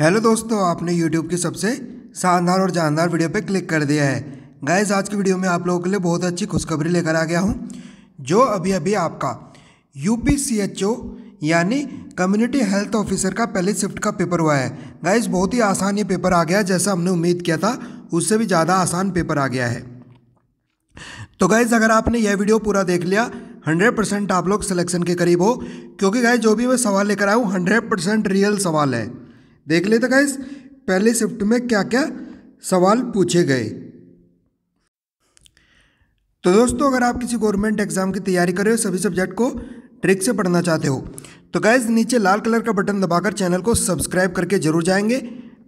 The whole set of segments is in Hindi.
हेलो दोस्तों आपने यूट्यूब की सबसे शानदार और जानदार वीडियो पे क्लिक कर दिया है गाइज़ आज की वीडियो में आप लोगों के लिए बहुत अच्छी खुशखबरी लेकर आ गया हूँ जो अभी अभी आपका यू यानी कम्युनिटी हेल्थ ऑफिसर का पहले शिफ्ट का पेपर हुआ है गाइज़ बहुत ही आसान ये पेपर आ गया जैसा हमने उम्मीद किया था उससे भी ज़्यादा आसान पेपर आ गया है तो गाइज़ अगर आपने यह वीडियो पूरा देख लिया हंड्रेड परसेंट आप लोग सिलेक्शन के करीब हो क्योंकि गैस जो भी मैं सवाल लेकर आया हूँ हंड्रेड परसेंट रियल सवाल है देख लेते गाइस पहले शिफ्ट में क्या क्या सवाल पूछे गए तो दोस्तों अगर आप किसी गवर्नमेंट एग्जाम की तैयारी कर रहे हो सभी सब्जेक्ट को ट्रिक से पढ़ना चाहते हो तो गैज़ नीचे लाल कलर का बटन दबाकर चैनल को सब्सक्राइब करके जरूर जाएंगे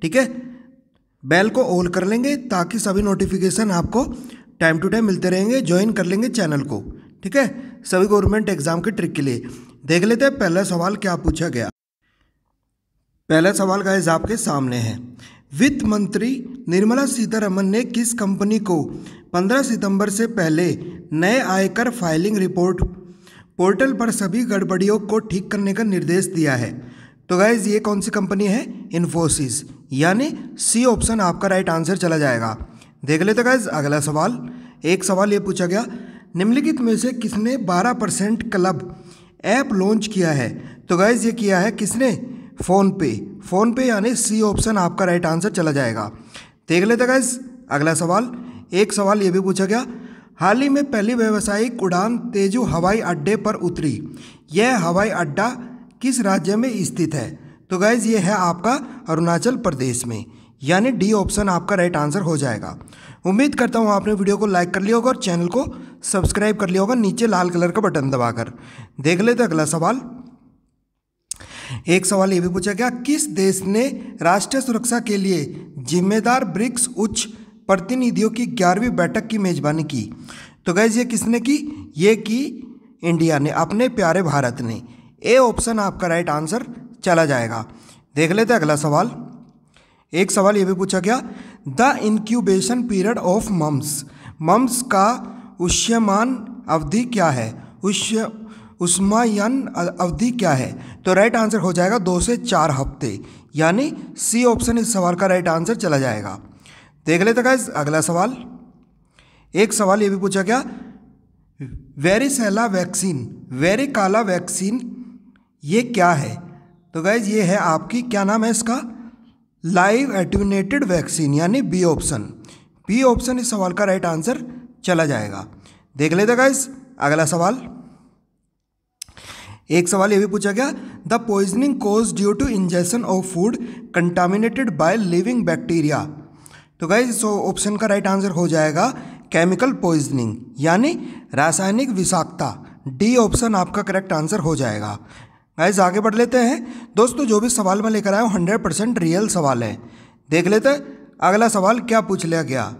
ठीक है बेल को ऑल कर लेंगे ताकि सभी नोटिफिकेशन आपको टाइम टू टाइम मिलते रहेंगे ज्वाइन कर लेंगे चैनल को ठीक है सभी गवर्नमेंट एग्जाम के ट्रिक के लिए देख लेते हैं पहला सवाल क्या पूछा गया पहला सवाल गाइज आपके सामने है वित्त मंत्री निर्मला सीतारमन ने किस कंपनी को 15 सितंबर से पहले नए आयकर फाइलिंग रिपोर्ट पोर्टल पर सभी गड़बड़ियों को ठीक करने का निर्देश दिया है तो गाइज ये कौन सी कंपनी है इन्फोसिस यानी सी ऑप्शन आपका राइट आंसर चला जाएगा देख लेते गाइज अगला सवाल एक सवाल ये पूछा गया निम्नलिखित में से किसने 12 परसेंट क्लब ऐप लॉन्च किया है तो गाइज ये किया है किसने फ़ोन पे फ़ोन पे यानी सी ऑप्शन आपका राइट आंसर चला जाएगा देख लेते गाइज अगला सवाल एक सवाल ये भी पूछा गया हाल ही में पहली व्यावसायिक उड़ान तेजू हवाई अड्डे पर उतरी यह हवाई अड्डा किस राज्य में स्थित है तो गाइज ये है आपका अरुणाचल प्रदेश में यानी डी ऑप्शन आपका राइट आंसर हो जाएगा उम्मीद करता हूँ आपने वीडियो को लाइक कर लिया होगा और चैनल को सब्सक्राइब कर लिया होगा नीचे लाल कलर का बटन दबाकर देख लेते अगला सवाल एक सवाल ये भी पूछा गया किस देश ने राष्ट्रीय सुरक्षा के लिए जिम्मेदार ब्रिक्स उच्च प्रतिनिधियों की ग्यारहवीं बैठक की मेजबानी की तो गैज ये किसने की ये की इंडिया ने अपने प्यारे भारत ने ए ऑप्शन आपका राइट आंसर चला जाएगा देख लेते अगला सवाल एक सवाल ये भी पूछा गया the incubation period of mumps mumps का उष्यमान अवधि क्या है उष्य उष्मायन अवधि क्या है तो राइट आंसर हो जाएगा दो से चार हफ्ते यानी सी ऑप्शन इस सवाल का राइट आंसर चला जाएगा देख लेते गाइस अगला सवाल एक सवाल ये भी पूछा गया varicella vaccine varicella vaccine ये क्या है तो गाइज ये है आपकी क्या नाम है इसका लाइव एट्यूनेटेड वैक्सीन यानी बी ऑप्शन बी ऑप्शन इस सवाल का राइट आंसर चला जाएगा देख लेते गाइज अगला सवाल एक सवाल ये भी पूछा गया the poisoning cause due to injection of food contaminated by living bacteria तो गाइज सो ऑप्शन का राइट आंसर हो जाएगा केमिकल पॉइजनिंग यानी रासायनिक विषाक्तता डी ऑप्शन आपका करेक्ट आंसर हो जाएगा गाइज आगे बढ़ लेते हैं दोस्तों जो भी सवाल मैं लेकर आया हूँ हंड्रेड परसेंट रियल सवाल है देख लेते अगला सवाल क्या पूछ लिया गया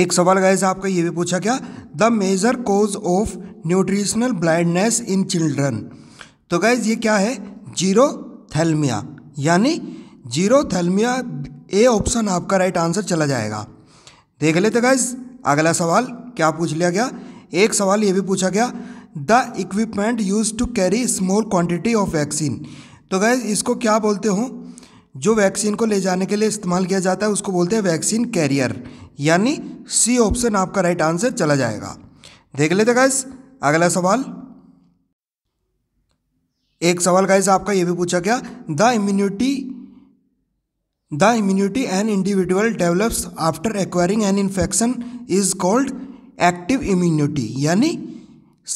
एक सवाल गाइज आपका ये भी पूछा गया the major cause of nutritional blindness in children तो गैज ये क्या है जीरो थैलमिया यानी जीरो थैलमिया ए ऑप्शन आपका राइट आंसर चला जाएगा देख लेते गैज अगला सवाल क्या पूछ लिया गया एक सवाल ये भी पूछा गया the equipment use to carry small quantity of vaccine तो गैज इसको क्या बोलते हो जो वैक्सीन को ले जाने के लिए इस्तेमाल किया जाता है उसको बोलते हैं वैक्सीन कैरियर यानी सी ऑप्शन आपका राइट आंसर चला जाएगा देख लेते गैज़ अगला सवाल एक सवाल गाइस आपका यह भी पूछा गया the immunity the immunity an individual develops after acquiring an infection is called active immunity यानी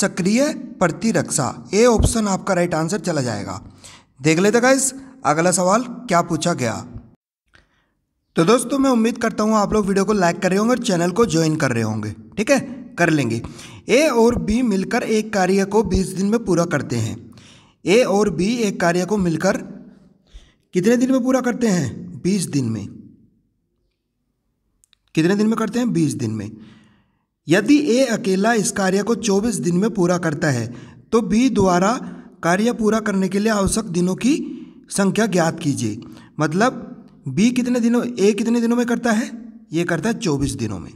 सक्रिय प्रतिरक्षा ए ऑप्शन आपका राइट आंसर चला जाएगा देख लेते गाइस अगला सवाल क्या पूछा गया तो दोस्तों मैं उम्मीद करता हूँ आप लोग वीडियो को लाइक कर रहे होंगे और चैनल को ज्वाइन कर रहे होंगे ठीक है कर लेंगे ए और बी मिलकर एक कार्य को बीस दिन में पूरा करते हैं ए और बी एक कार्य को मिलकर कितने दिन में पूरा करते हैं बीस दिन में कितने दिन में करते हैं बीस दिन में यदि ए अकेला इस कार्य को चौबीस दिन में पूरा करता है तो बी द्वारा कार्य पूरा करने के लिए आवश्यक दिनों की संख्या ज्ञात कीजिए मतलब बी कितने दिनों ए कितने दिनों में करता है ये करता है चौबीस दिनों में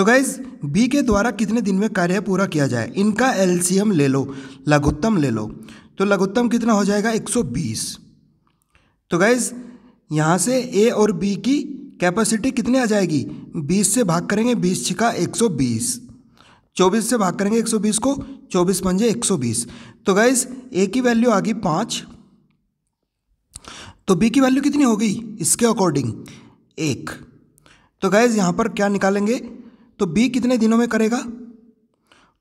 तो गाइज बी के द्वारा कितने दिन में कार्य पूरा किया जाए इनका एलसीएम ले लो लघुत्तम ले लो तो लघुत्तम कितना हो जाएगा 120 तो गाइज यहां से ए और बी की कैपेसिटी कितनी आ जाएगी 20 से भाग करेंगे 20 छिका 120 24 से भाग करेंगे 120 को 24 पंजे 120 तो गाइज ए की वैल्यू आ गई पाँच तो बी की वैल्यू कितनी हो गई इसके अकॉर्डिंग एक तो गाइज यहाँ पर क्या निकालेंगे तो बी कितने दिनों में करेगा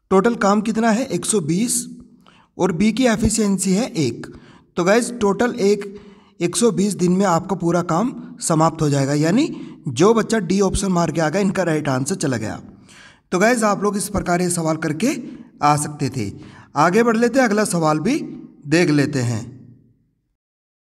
टोटल काम कितना है 120 और बी की एफिशिएंसी है एक तो गैस टोटल एक 120 दिन में आपका पूरा काम समाप्त हो जाएगा यानी जो बच्चा डी ऑप्शन मार के आ गया इनका राइट आंसर चला गया तो गैज़ आप लोग इस प्रकार ये सवाल करके आ सकते थे आगे बढ़ लेते हैं अगला सवाल भी देख लेते हैं